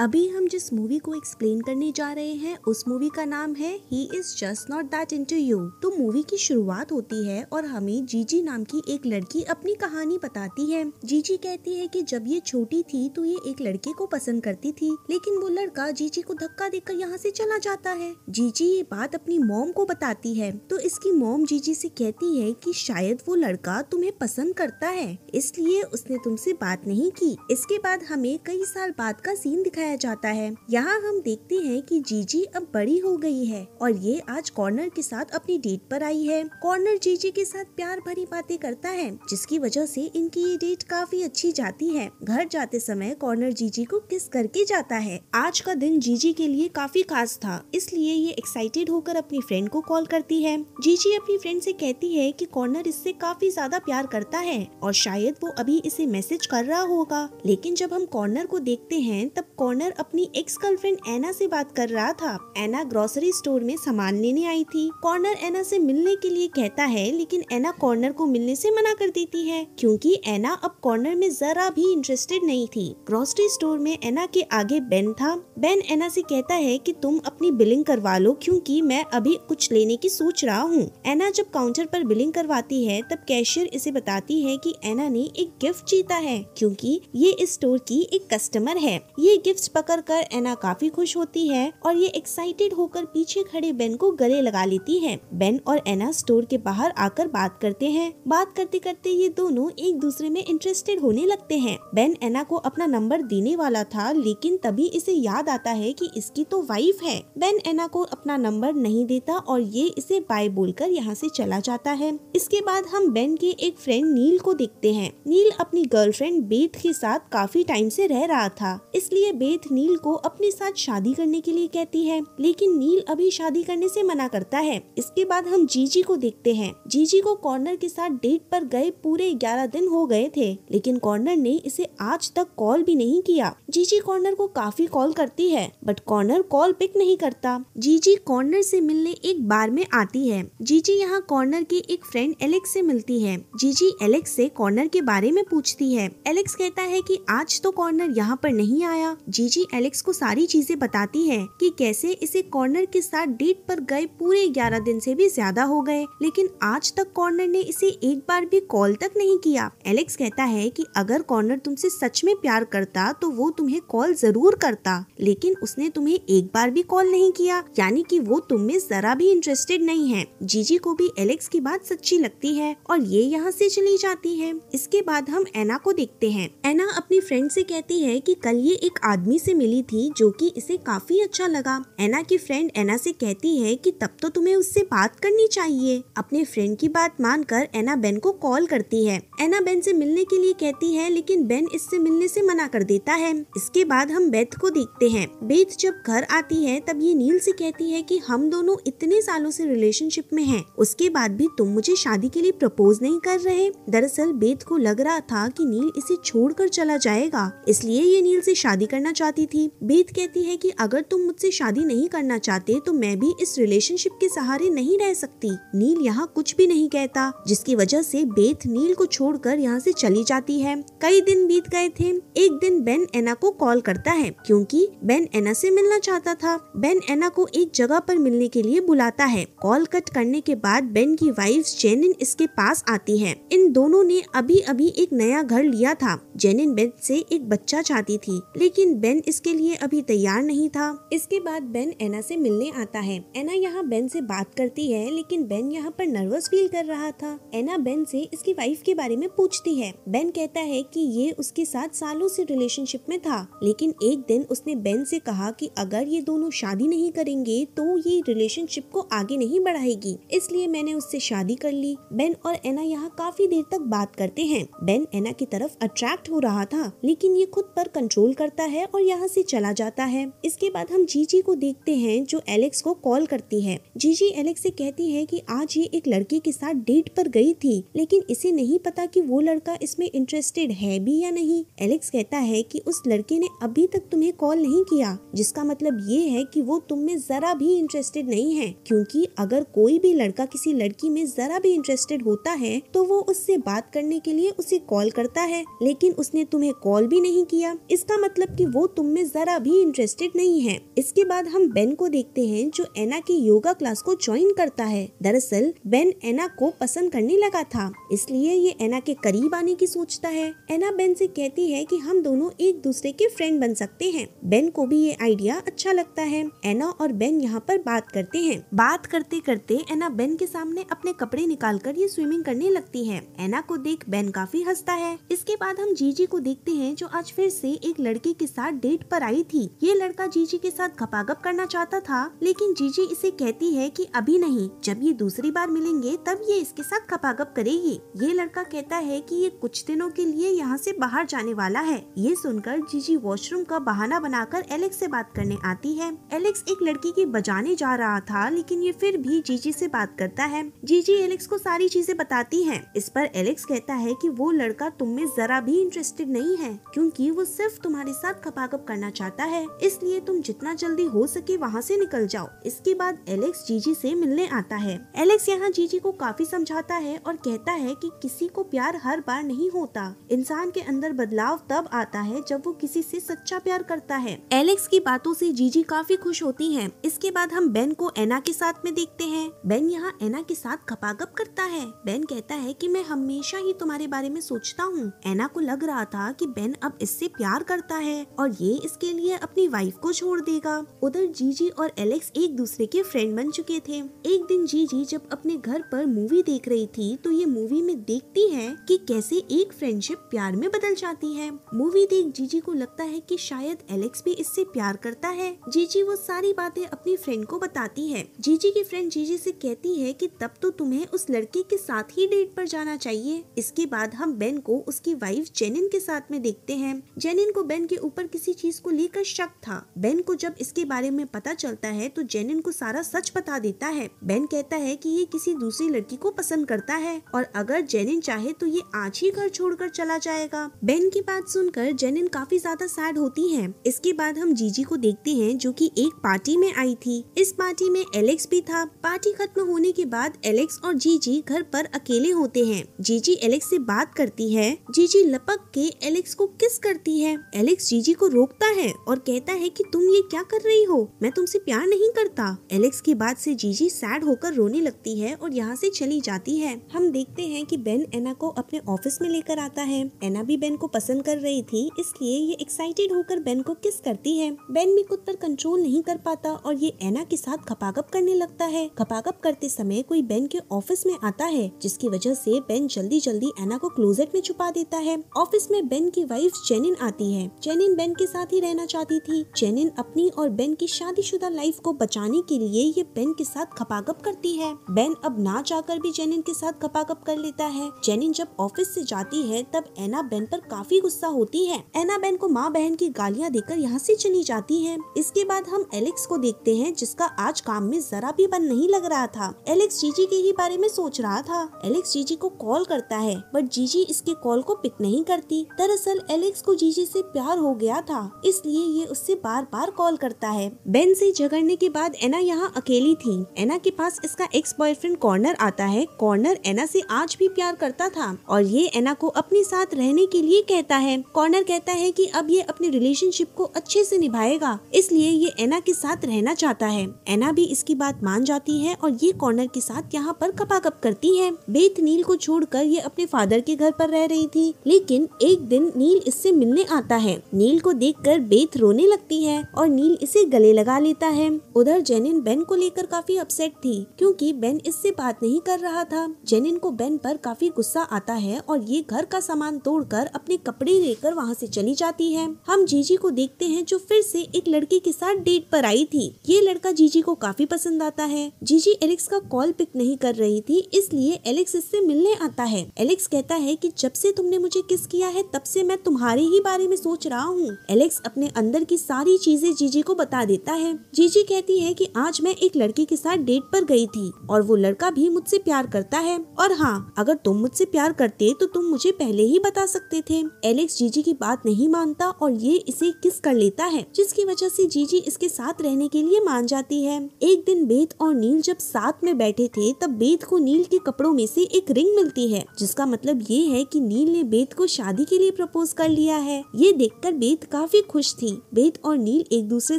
अभी हम जिस मूवी को एक्सप्लेन करने जा रहे हैं उस मूवी का नाम है he is just not that in you तो मूवी की शुरुआत होती है और हमें जीजी नाम की एक लड़की अपनी कहानी बताती है जीजी कहती है कि जब ये छोटी थी तो ये एक लड़के को पसंद करती थी लेकिन वो लड़का जीजी को धक्का देकर यहाँ से चला जाता है जीजी ये बात अपनी मोम को बताती है तो इसकी मोम जीजी से कहती है कि शायद वो लड़का तुम्हें पसंद करता है इसलिए उसने तुमसे बात नहीं की इसके बाद हमें कई साल बाद का सीन दिखाया दिखाया जाता है यहाँ हम देखते हैं कि जीजी अब बड़ी हो गई है और ये आज कॉर्नर के साथ अपनी डेट पर आई है कॉर्नर जीजी के साथ प्यार भरी बातें करता है जिसकी वजह से इनकी ये डेट काफी अच्छी जाती है घर जाते समय कॉर्नर जीजी को किस करके जाता है आज का दिन जीजी के लिए काफी खास था इसलिए ये एक्साइटेड होकर अपनी फ्रेंड को कॉल करती है जीजी अपनी फ्रेंड से कहती है कि कॉर्नर इससे काफी ज्यादा प्यार करता है और शायद वो अभी इसे मैसेज कर रहा होगा लेकिन जब हम कॉर्नर को देखते हैं तब कॉर्नर ओनर अपनी एक्स गर्लफ्रेंड एना से बात कर रहा था एना ग्रोसरी स्टोर में सामान लेने आई थी कॉर्नर एना से मिलने के लिए कहता है लेकिन एना कॉर्नर को मिलने से मना कर देती है क्योंकि एना अब कॉर्नर में जरा भी इंटरेस्टेड नहीं थी ग्रोसरी स्टोर में एना के आगे बेन था बेन एना से कहता है कि तुम अपनी बिलिंग करवा लो क्योंकि मैं अभी कुछ लेने की सोच रहा हूँ एना जब काउंटर पर बिलिंग करवाती है तब कैशियर इसे बताती है कि एना ने एक गिफ्ट जीता है क्योंकि ये इस स्टोर की एक कस्टमर है ये गिफ्ट गिफ्ट्स पकड़कर एना काफी खुश होती है और ये एक्साइटेड होकर पीछे खड़े बेन को गले लगा लेती है बेन और एना स्टोर के बाहर आकर बात करते हैं बात करते करते ये दोनों एक दूसरे में इंटरेस्टेड होने लगते हैं बेन एना को अपना नंबर देने वाला था लेकिन तभी इसे याद आता है कि इसकी तो वाइफ है बेन एना को अपना नंबर नहीं देता और ये इसे बाय बोलकर यहाँ से चला जाता है इसके बाद हम बेन के एक फ्रेंड नील को देखते हैं नील अपनी गर्लफ्रेंड बेथ के साथ काफी टाइम से रह रहा था इसलिए बेथ श्वेत नील को अपने साथ शादी करने के लिए कहती है लेकिन नील अभी शादी करने से मना करता है इसके बाद हम जीजी को देखते हैं जीजी को कॉर्नर के साथ डेट पर गए पूरे ग्यारह दिन हो गए थे लेकिन कॉर्नर ने इसे आज तक कॉल भी नहीं किया जीजी कॉर्नर को काफी कॉल करती है बट कॉर्नर कॉल पिक नहीं करता जीजी कॉर्नर से मिलने एक बार में आती है जीजी यहाँ कॉर्नर के एक फ्रेंड एलेक्स से मिलती है जीजी एलेक्स से कॉर्नर के बारे में पूछती है एलेक्स कहता है कि आज तो कॉर्नर यहाँ पर नहीं आया जीजी एलेक्स को सारी चीजें बताती है कि कैसे इसे कॉर्नर के साथ डेट पर गए पूरे ग्यारह दिन से भी ज्यादा हो गए लेकिन आज तक कॉर्नर ने इसे एक बार भी कॉल तक नहीं किया एलेक्स कहता है कि अगर कॉर्नर तुमसे सच में प्यार करता तो वो तुम्हें कॉल जरूर करता लेकिन उसने तुम्हें एक बार भी कॉल नहीं किया यानी कि वो तुम में जरा भी इंटरेस्टेड नहीं है जीजी को भी एलेक्स की बात सच्ची लगती है और ये यहाँ से चली जाती है इसके बाद हम एना को देखते हैं एना अपनी फ्रेंड से कहती है कि कल ये एक आदमी आदमी से मिली थी जो कि इसे काफी अच्छा लगा एना की फ्रेंड एना से कहती है कि तब तो तुम्हें उससे बात करनी चाहिए अपने फ्रेंड की बात मानकर एना बेन को कॉल करती है एना बेन से मिलने के लिए कहती है लेकिन बेन इससे मिलने से मना कर देता है इसके बाद हम बेथ को देखते हैं बेथ जब घर आती है तब ये नील से कहती है कि हम दोनों इतने सालों से रिलेशनशिप में हैं उसके बाद भी तुम मुझे शादी के लिए प्रपोज नहीं कर रहे दरअसल बेथ को लग रहा था कि नील इसे छोड़कर चला जाएगा इसलिए ये नील से शादी करना चाहती थी बीत कहती है कि अगर तुम मुझसे शादी नहीं करना चाहते तो मैं भी इस रिलेशनशिप के सहारे नहीं रह सकती नील यहाँ कुछ भी नहीं कहता जिसकी वजह से बेथ नील को छोड़कर यहाँ ऐसी चली जाती है कई दिन बीत गए थे एक दिन बेन एना को कॉल करता है क्योंकि बेन एना से मिलना चाहता था बेन एना को एक जगह पर मिलने के लिए बुलाता है कॉल कट करने के बाद बेन की वाइफ जेनिन इसके पास आती है इन दोनों ने अभी अभी एक नया घर लिया था जेनिन बेन से एक बच्चा चाहती थी लेकिन बेन बेन इसके लिए अभी तैयार नहीं था इसके बाद बेन एना से मिलने आता है एना यहाँ बेन से बात करती है लेकिन बेन यहाँ पर नर्वस फील कर रहा था एना बेन से इसकी वाइफ के बारे में पूछती है बेन कहता है कि ये उसके साथ सालों से रिलेशनशिप में था लेकिन एक दिन उसने बेन से कहा कि अगर ये दोनों शादी नहीं करेंगे तो ये रिलेशनशिप को आगे नहीं बढ़ाएगी इसलिए मैंने उससे शादी कर ली बेन और एना यहाँ काफी देर तक बात करते हैं बेन एना की तरफ अट्रैक्ट हो रहा था लेकिन ये खुद पर कंट्रोल करता है और और यहाँ से चला जाता है इसके बाद हम जीजी को देखते हैं जो एलेक्स को कॉल करती है जीजी एलेक्स से कहती है कि आज ये एक लड़की के साथ डेट पर गई थी लेकिन इसे नहीं पता कि वो लड़का इसमें इंटरेस्टेड है भी या नहीं एलेक्स कहता है कि उस लड़के ने अभी तक तुम्हें कॉल नहीं किया जिसका मतलब ये है कि वो तुम में जरा भी इंटरेस्टेड नहीं है क्योंकि अगर कोई भी लड़का किसी लड़की में जरा भी इंटरेस्टेड होता है तो वो उससे बात करने के लिए उसे कॉल करता है लेकिन उसने तुम्हें कॉल भी नहीं किया इसका मतलब कि वो तुम में जरा भी इंटरेस्टेड नहीं है इसके बाद हम बेन को देखते हैं जो एना की योगा क्लास को ज्वाइन करता है दरअसल बेन एना को पसंद करने लगा था इसलिए ये एना के करीब आने की सोचता है एना बेन से कहती है कि हम दोनों एक दूसरे के फ्रेंड बन सकते हैं बेन को भी ये आइडिया अच्छा लगता है एना और बेन यहाँ पर बात करते हैं बात करते करते एना बेन के सामने अपने कपड़े निकाल कर ये स्विमिंग करने लगती है एना को देख बेन काफी हंसता है इसके बाद हम जीजी को देखते हैं जो आज फिर से एक लड़के के साथ साथ डेट पर आई थी ये लड़का जीजी के साथ घपागप करना चाहता था लेकिन जीजी इसे कहती है कि अभी नहीं जब ये दूसरी बार मिलेंगे तब ये इसके साथ घपागप करेगी ये लड़का कहता है कि ये कुछ दिनों के लिए यहाँ से बाहर जाने वाला है ये सुनकर जीजी वॉशरूम का बहाना बनाकर एलेक्स से बात करने आती है एलेक्स एक लड़की की बजाने जा रहा था लेकिन ये फिर भी जीजी से बात करता है जीजी एलेक्स को सारी चीजें बताती है इस पर एलेक्स कहता है की वो लड़का तुम में जरा भी इंटरेस्टेड नहीं है क्यूँकी वो सिर्फ तुम्हारे साथ खपा भागअप करना चाहता है इसलिए तुम जितना जल्दी हो सके वहाँ से निकल जाओ इसके बाद एलेक्स जीजी से मिलने आता है एलेक्स यहाँ जीजी को काफी समझाता है और कहता है कि किसी को प्यार हर बार नहीं होता इंसान के अंदर बदलाव तब आता है जब वो किसी से सच्चा प्यार करता है एलेक्स की बातों से जीजी काफी खुश होती है इसके बाद हम बेन को एना के साथ में देखते हैं बेन यहाँ एना के साथ खपागप करता है बेन कहता है कि मैं हमेशा ही तुम्हारे बारे में सोचता हूँ एना को लग रहा था कि बेन अब इससे प्यार करता है और और ये इसके लिए अपनी वाइफ को छोड़ देगा उधर जीजी और एलेक्स एक दूसरे के फ्रेंड बन चुके थे एक दिन जीजी जब अपने घर पर मूवी देख रही थी तो ये मूवी में देखती है कि कैसे एक फ्रेंडशिप प्यार में बदल जाती है मूवी देख जीजी को लगता है कि शायद एलेक्स भी इससे प्यार करता है जीजी वो सारी बातें अपनी फ्रेंड को बताती है जीजी की फ्रेंड जीजी से कहती है कि तब तो तुम्हें उस लड़के के साथ ही डेट पर जाना चाहिए इसके बाद हम बेन को उसकी वाइफ जेनिन के साथ में देखते हैं जेनिन को बेन के ऊपर किसी चीज को लेकर शक था बेन को जब इसके बारे में पता चलता है तो जेनिन को सारा सच बता देता है बेन कहता है कि ये किसी दूसरी लड़की को पसंद करता है और अगर जेनिन चाहे तो ये आज ही घर छोड़कर चला जाएगा बेन की बात सुनकर जेनिन काफी ज्यादा सैड होती है इसके बाद हम जीजी को देखते हैं जो कि एक पार्टी में आई थी इस पार्टी में एलेक्स भी था पार्टी खत्म होने के बाद एलेक्स और जीजी घर पर अकेले होते हैं जीजी एलेक्स से बात करती है जीजी लपक के एलेक्स को किस करती है एलेक्स जीजी को रोकता है और कहता है कि तुम ये क्या कर रही हो मैं तुमसे प्यार नहीं करता एलेक्स की बात से जीजी सैड होकर रोने लगती है और यहाँ से चली जाती है हम देखते हैं कि बेन एना को अपने ऑफिस में लेकर आता है एना भी बेन को पसंद कर रही थी इसलिए ये एक्साइटेड होकर बेन को किस करती है बेन भी खुद पर कंट्रोल नहीं कर पाता और ये एना के साथ खपागप करने लगता है खपागप करते समय कोई बेन के ऑफिस में आता है जिसकी वजह से बेन जल्दी जल्दी एना को क्लोजेट में छुपा देता है ऑफिस में बेन की वाइफ जेनिन आती है जेनिन बेन के साथ ही रहना चाहती थी जेनिन अपनी और बेन की शादीशुदा लाइफ को बचाने के लिए ये बेन के साथ खपागप करती है बेन अब ना जाकर भी जेनिन के साथ खपागप कर लेता है जेनिन जब ऑफिस से जाती है तब एना बेन पर काफी गुस्सा होती है एना बेन को माँ बहन की गालियाँ देकर यहाँ से चली जाती है इसके बाद हम एलेक्स को देखते हैं जिसका आज काम में जरा भी बन नहीं लग रहा था एलेक्स जीजी के ही बारे में सोच रहा था एलेक्स जीजी को कॉल करता है बट जीजी इसके कॉल को पिक नहीं करती दरअसल एलेक्स को जीजी से प्यार हो गया था इसलिए ये उससे बार बार कॉल करता है बेन से झगड़ने के बाद एना यहाँ अकेली थी एना के पास इसका एक्स बॉयफ्रेंड कॉर्नर आता है कॉर्नर एना से आज भी प्यार करता था और ये एना को अपने साथ रहने के लिए कहता है कॉर्नर कहता है कि अब ये अपने रिलेशनशिप को अच्छे से निभाएगा इसलिए ये एना के साथ रहना चाहता है एना भी इसकी बात मान जाती है और ये कॉर्नर के साथ यहाँ पर कपाकप करती है बेथ नील को छोड़कर ये अपने फादर के घर पर रह रही थी लेकिन एक दिन नील इससे मिलने आता है नील को देखकर बेथ रोने लगती है और नील इसे गले लगा लेता है उधर जेनिन बेन को लेकर काफी अपसेट थी क्योंकि बेन इससे बात नहीं कर रहा था जेनिन को बेन पर काफी गुस्सा आता है और ये घर का सामान तोड़कर अपने कपड़े लेकर वहाँ से चली जाती है हम जीजी को देखते हैं जो फिर से एक लड़के के साथ डेट पर आई थी ये लड़का जीजी को काफी पसंद आता है जीजी एलेक्स का कॉल पिक नहीं कर रही थी इसलिए एलेक्स इससे मिलने आता है एलेक्स कहता है की जब से तुमने मुझे किस किया है तब से मैं तुम्हारे ही बारे में सोच रहा हूँ एलेक्स अपने अंदर की सारी चीजें जीजी को बता देता है जीजी कहती है कि आज मैं एक लड़की के साथ डेट पर गई थी और वो लड़का भी मुझसे प्यार करता है और हाँ अगर तुम मुझसे प्यार करते तो तुम मुझे पहले ही बता सकते थे एलेक्स जीजी की बात नहीं मानता और ये इसे किस कर लेता है जिसकी वजह से जीजी इसके साथ रहने के लिए मान जाती है एक दिन बेत और नील जब साथ में बैठे थे तब बेत को नील के कपड़ों में से एक रिंग मिलती है जिसका मतलब ये है कि नील ने बेत को शादी के लिए प्रपोज कर लिया है ये देखकर बेत का काफी खुश थी बेद और नील एक दूसरे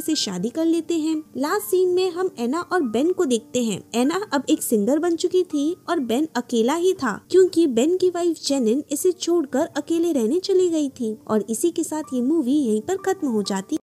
से शादी कर लेते हैं लास्ट सीन में हम एना और बेन को देखते हैं एना अब एक सिंगर बन चुकी थी और बेन अकेला ही था क्योंकि बेन की वाइफ जेनिन इसे छोड़कर अकेले रहने चली गई थी और इसी के साथ ये मूवी यहीं पर खत्म हो जाती